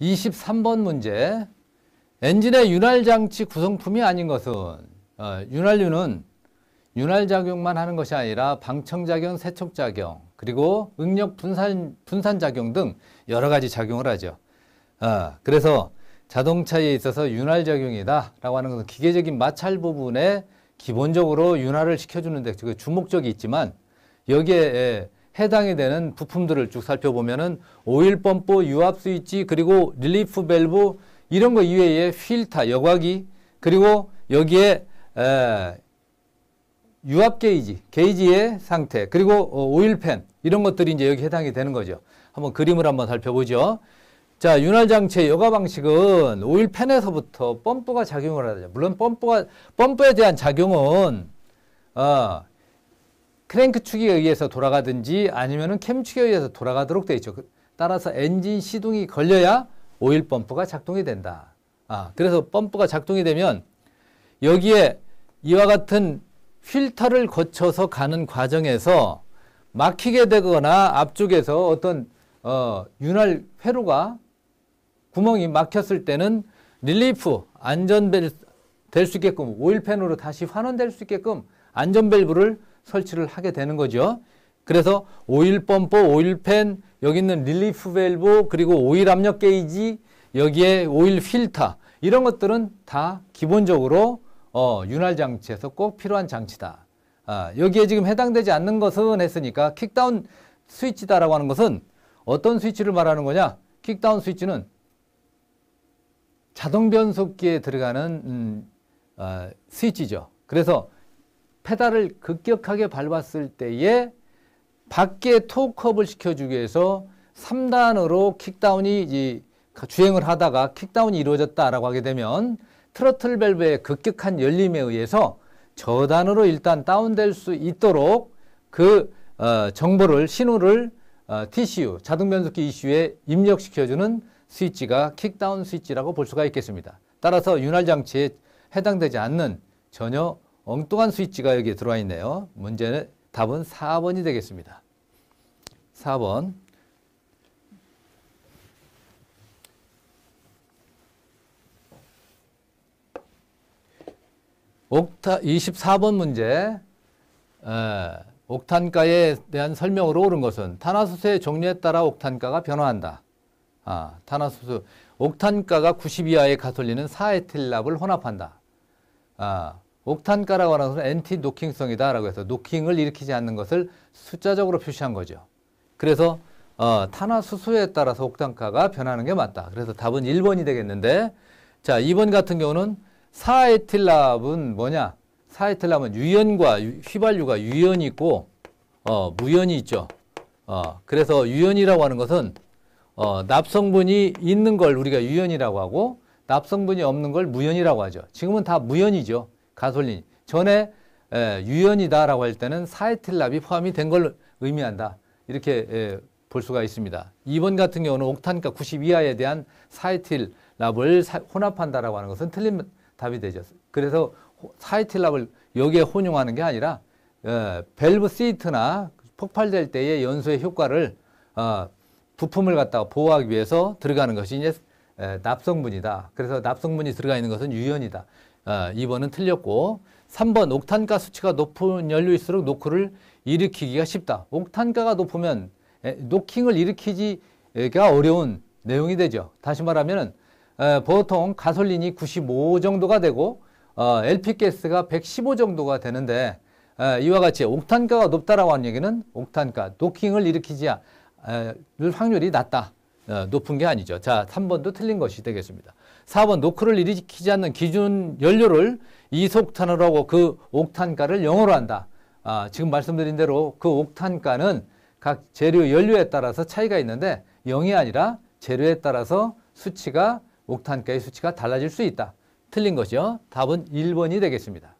23번 문제. 엔진의 윤활장치 구성품이 아닌 것은 어, 윤활유는 윤활작용만 하는 것이 아니라 방청작용, 세척작용, 그리고 응력 분산, 분산작용 등 여러 가지 작용을 하죠. 어, 그래서 자동차에 있어서 윤활작용이다 라고 하는 것은 기계적인 마찰 부분에 기본적으로 윤활을 시켜주는데 그 주목적이 있지만 여기에 해당이 되는 부품들을 쭉 살펴보면은 오일 펌프, 유압 스위치, 그리고 릴리프 밸브 이런 거 이외에 휠타, 여과기, 그리고 여기에 에, 유압 게이지, 게이지의 상태, 그리고 어, 오일팬 이런 것들이 이제 여기 해당이 되는 거죠. 한번 그림을 한번 살펴보죠. 자, 윤활 장치의 여과 방식은 오일팬에서부터 펌프가 작용을 하죠. 물론 펌프가 펌프에 대한 작용은 어, 크랭크 축에 의해서 돌아가든지 아니면캠 축에 의해서 돌아가도록 되어 있죠. 그 따라서 엔진 시동이 걸려야 오일 펌프가 작동이 된다. 아, 그래서 펌프가 작동이 되면 여기에 이와 같은 필터를 거쳐서 가는 과정에서 막히게 되거나 앞쪽에서 어떤 어, 윤활 회로가 구멍이 막혔을 때는 릴리프 안전벨 될수 있게끔 오일팬으로 다시 환원될 수 있게끔 안전벨브를 설치를 하게 되는 거죠. 그래서 오일 펌프, 오일 팬, 여기 있는 릴리프 밸브, 그리고 오일 압력 게이지, 여기에 오일 필터 이런 것들은 다 기본적으로 어, 윤활 장치에서 꼭 필요한 장치다. 아, 여기에 지금 해당되지 않는 것은 했으니까 킥다운 스위치다라고 하는 것은 어떤 스위치를 말하는 거냐? 킥다운 스위치는 자동 변속기에 들어가는 음, 어, 스위치죠. 그래서 페달을 급격하게 밟았을 때에 밖에 토크업을 시켜주기 위해서 3단으로 킥다운이 주행을 하다가 킥다운이 이루어졌다라고 하게 되면 트러틀 밸브의 급격한 열림에 의해서 저단으로 일단 다운될 수 있도록 그 어, 정보를 신호를 TCU 어, 자동 변속기 이슈에 입력시켜주는 스위치가 킥다운 스위치라고 볼 수가 있겠습니다. 따라서 윤활 장치에 해당되지 않는 전혀 엉뚱한 스위치가 여기에 들어와 있네요. 문제는 답은 4번이 되겠습니다. 4번. 옥타 24번 문제. 에, 옥탄가에 대한 설명으로 옳은 것은 탄화수소의 종류에 따라 옥탄가가 변화한다. 아, 탄화수소 옥탄가가 90 이하의 가솔린은 4에틸랍을 혼합한다. 아, 옥탄가라고 하는 것은 엔티 노킹성이다 라고 해서 노킹을 일으키지 않는 것을 숫자적으로 표시한 거죠. 그래서 어, 탄화수소에 따라서 옥탄가가 변하는 게 맞다. 그래서 답은 1번이 되겠는데 자 2번 같은 경우는 사에틸랍은 뭐냐? 사에틸랍은 유연과 휘발유가 유연이 있고 어, 무연이 있죠. 어, 그래서 유연이라고 하는 것은 어, 납성분이 있는 걸 우리가 유연이라고 하고 납성분이 없는 걸 무연이라고 하죠. 지금은 다 무연이죠. 가솔린. 전에 유연이다라고 할 때는 사에틸납이 포함이 된 걸 의미한다. 이렇게 볼 수가 있습니다. 2번 같은 경우는 옥탄가 90 이하에 대한 사에틸납을 혼합한다라고 하는 것은 틀린 답이 되죠. 그래서 사에틸납을 여기에 혼용하는 게 아니라 밸브 시트나 폭발될 때의 연소의 효과를 어, 부품을 갖다가 보호하기 위해서 들어가는 것이 이제 납성분이다. 그래서 납성분이 들어가 있는 것은 유연이다. 2번은 아, 틀렸고 3번 옥탄가 수치가 높은 연료일수록 노크를 일으키기가 쉽다. 옥탄가가 높으면 노킹을 일으키기가 어려운 내용이 되죠. 다시 말하면 보통 가솔린이 95 정도가 되고 LP가스가 어, 115 정도가 되는데 이와 같이 옥탄가가 높다라고 하는 얘기는 옥탄가, 노킹을 일으키지 에, 확률이 낮다. 어, 높은 게 아니죠. 자, 3번도 틀린 것이 되겠습니다. 4번 노크를 일으키지 않는 기준 연료를 이속탄으로 하고 그 옥탄가를 영어로 한다. 아, 지금 말씀드린 대로 그 옥탄가는 각 재료 연료에 따라서 차이가 있는데 0이 아니라 재료에 따라서 수치가 옥탄가의 수치가 달라질 수 있다. 틀린 거죠. 답은 1번이 되겠습니다.